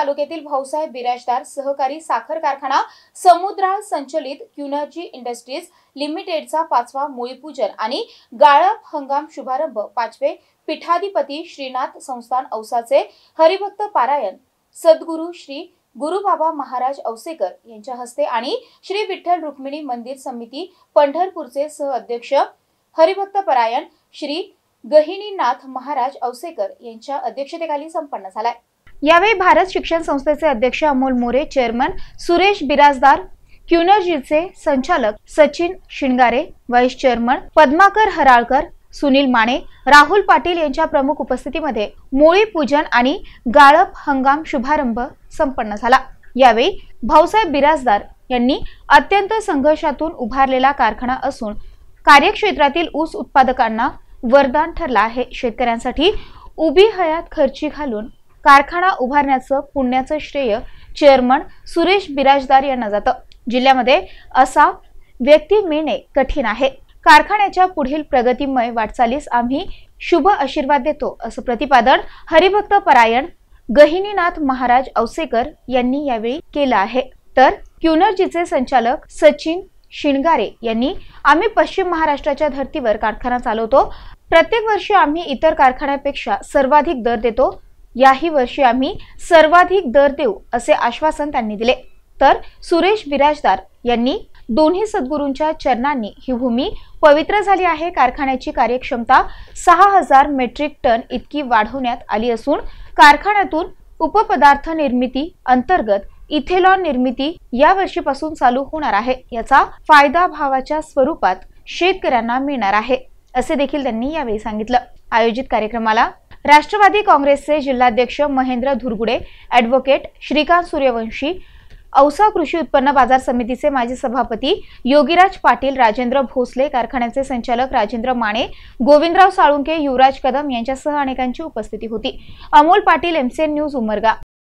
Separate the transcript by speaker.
Speaker 1: तालुक्यातील भाऊसाहेब बिराजदार सहकारी साखर कारखाना समुद्राळ संचलित क्युनर्जी इंडस्ट्रीज लिमिटेडचा पाचवा मुळीपूजन आणि गाळप हंगाम शुभारंभ पाचवे पीठाधिपती श्रीनाथ संस्थान औसाचे हरिभक्त पारायण सद्गुरू श्री गुरुबाबा महाराज औसेकर यांच्या हस्ते आणि श्री विठ्ठल रुक्मिणी मंदिर समिती पंढरपूरचे सहअध्यक्ष हरिभक्त परायण श्री गहिणीनाथ महाराज औसेकर यांच्या अध्यक्षतेखाली संपन्न झालाय यावेळी भारत शिक्षण संस्थेचे अध्यक्ष अमोल मोरे चेअरमन सुरेश बिराजदार क्युनर्जीचे संचालक सचिन शिंगारे व्हाईस चेअरमन पद्माकर हराळकर सुनील माने राहुल पाटील यांच्या प्रमुख उपस्थितीमध्ये मुळी पूजन आणि गाळप हंगाम शुभारंभ संपन्न झाला यावेळी भाऊसाहेब बिराजदार यांनी अत्यंत संघर्षातून उभारलेला कारखाना असून कार्यक्षेत्रातील ऊस उत्पादकांना वरदान ठरला आहे शेतकऱ्यांसाठी उभी हयात खर्ची घालून कारखाना उभारण्याचं पुण्याचं श्रेय चेअरमन सुरेश बिराजदार यांना जातं जिल्ह्यामध्ये असा व्यक्ती मिळणे कठीण आहे कारखान्याच्या पुढील प्रगतीमय वाटचालीस आम्ही शुभ आशीर्वाद देतो असं प्रतिपादन हरिभक्त परायण गहिनीनाथ महाराज औसेकर यांनी यावेळी केलं आहे तर क्युनर्जीचे संचालक सचिन शिणगारे यांनी आम्ही पश्चिम महाराष्ट्राच्या धर्तीवर कारखाना चालवतो प्रत्येक वर्षी आम्ही इतर कारखान्यापेक्षा सर्वाधिक दर देतो याही वर्षी आम्ही सर्वाधिक दर देऊ असे आश्वासन त्यांनी दिले तर सुरेश बिराजदार यांनी दोन्ही सद्गुरूंच्या चरणांनी ही भूमी पवित्र झाली आहे कारखान्याची कार्यक्षमता सहा हजार मेट्रिक टन इतकी वाढवण्यात आली असून कारखान्यातून उपपदार्थ निर्मिती अंतर्गत इथेलॉन निर्मिती या वर्षीपासून चालू होणार आहे याचा फायदा भावाच्या स्वरूपात शेतकऱ्यांना मिळणार आहे असे देखील त्यांनी यावेळी सांगितलं आयोजित कार्यक्रमाला राष्ट्रवादी काँग्रेसचे जिल्हाध्यक्ष महेंद्र धुरगुडे ॲडव्होकेट श्रीकांत सूर्यवंशी औसा कृषी उत्पन्न बाजार समितीचे माजी सभापती योगीराज पाटील राजेंद्र भोसले कारखान्याचे संचालक राजेंद्र माने गोविंदराव साळुंके युवराज कदम यांच्यासह अनेकांची उपस्थिती होती अमोल पाटील एमसीएन न्यूज उमरगा